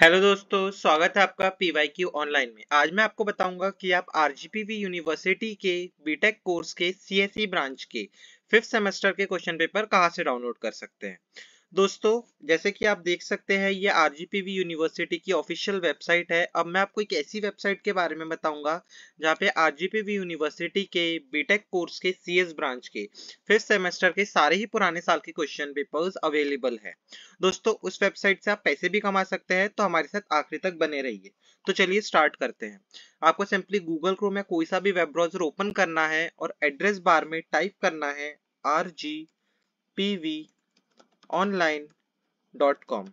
hello दोस्तों स्वागत है आपका क्यू ऑनलाइन में आज मैं आपको बताऊंगा कि आप आर यूनिवर्सिटी के बीटेक कोर्स के सी ब्रांच e के फिफ्थ सेमेस्टर के क्वेश्चन पेपर कहाँ से डाउनलोड कर सकते हैं दोस्तों जैसे कि आप देख सकते हैं ये आर यूनिवर्सिटी की ऑफिशियल वेबसाइट है अब मैं आपको एक ऐसी वेबसाइट के बारे में बताऊंगा जहाँ पे आर यूनिवर्सिटी के बीटेक कोर्स के सीएस ब्रांच के फिफ्थ सेमेस्टर के सारे ही पुराने साल के क्वेश्चन पेपर्स अवेलेबल है दोस्तों उस वेबसाइट से आप पैसे भी कमा सकते हैं तो हमारे साथ आखिरी तक बने रहिए तो चलिए स्टार्ट करते हैं आपको सिंपली गूगल क्रोम या कोई सा भी वेब ब्राउजर ओपन करना है और एड्रेस बार में टाइप करना है R G P V online.com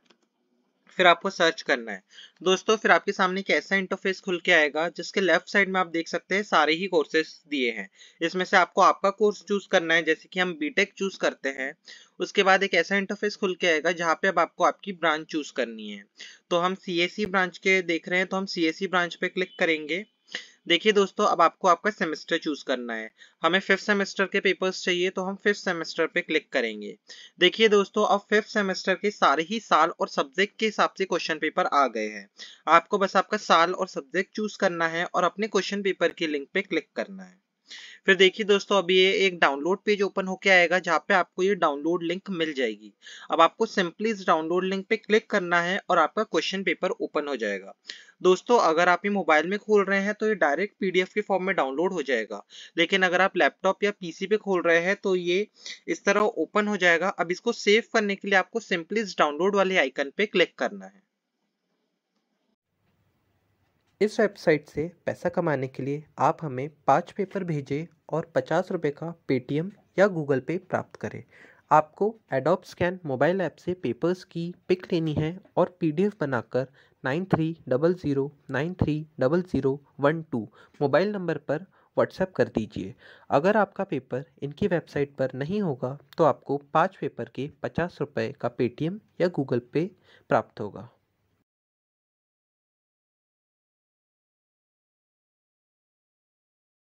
फिर आपको सर्च करना है दोस्तों फिर आपके सामने एक ऐसा इंटरफेस खुल के आएगा जिसके लेफ्ट साइड में आप देख सकते हैं सारे ही कोर्सेज दिए हैं इसमें से आपको आपका कोर्स चूज करना है जैसे कि हम बीटेक चूज करते हैं उसके बाद एक ऐसा इंटरफेस खुल के आएगा जहाँ पे अब आपको आपकी ब्रांच चूज करनी है तो हम सी ब्रांच के देख रहे हैं तो हम सी ब्रांच पे क्लिक करेंगे देखिए दोस्तों अब आपको आपका सेमेस्टर चूज करना है हमें फिफ्थ सेमेस्टर के पेपर्स चाहिए तो हम फिफ्थ सेमेस्टर पे क्लिक करेंगे देखिए दोस्तों अब फिफ्थ सेमेस्टर के सारे ही साल और सब्जेक्ट के हिसाब से क्वेश्चन पेपर आ गए हैं आपको बस आपका साल और सब्जेक्ट चूज करना है और अपने क्वेश्चन पेपर की लिंक पे क्लिक करना है फिर देखिए दोस्तों अभी ये एक डाउनलोड पेज ओपन होके आएगा जहाँ पे आपको ये डाउनलोड लिंक मिल जाएगी अब आपको सिंपली इस डाउनलोड लिंक पे क्लिक करना है और आपका क्वेश्चन पेपर ओपन हो जाएगा दोस्तों अगर आप ये मोबाइल में खोल रहे हैं तो ये डायरेक्ट पीडीएफ के फॉर्म में डाउनलोड हो जाएगा लेकिन अगर आप लैपटॉप या पीसी पे खोल रहे हैं तो ये इस तरह ओपन हो जाएगा अब इसको सेव करने के लिए आपको सिंपली इस डाउनलोड वाले आइकन पे क्लिक करना है इस वेबसाइट से पैसा कमाने के लिए आप हमें पाँच पेपर भेजें और पचास रुपये का पेटीएम या गूगल पे प्राप्त करें आपको एडोप स्कैन मोबाइल ऐप से पेपर्स की पिक लेनी है और पीडीएफ बनाकर nine three double zero nine three double zero one two mobile number पर व्हाट्सएप कर दीजिए अगर आपका पेपर इनकी वेबसाइट पर नहीं होगा तो आपको पाँच पेपर के पचास रुपये का पेटीएम या गूगल पे प्राप्त होगा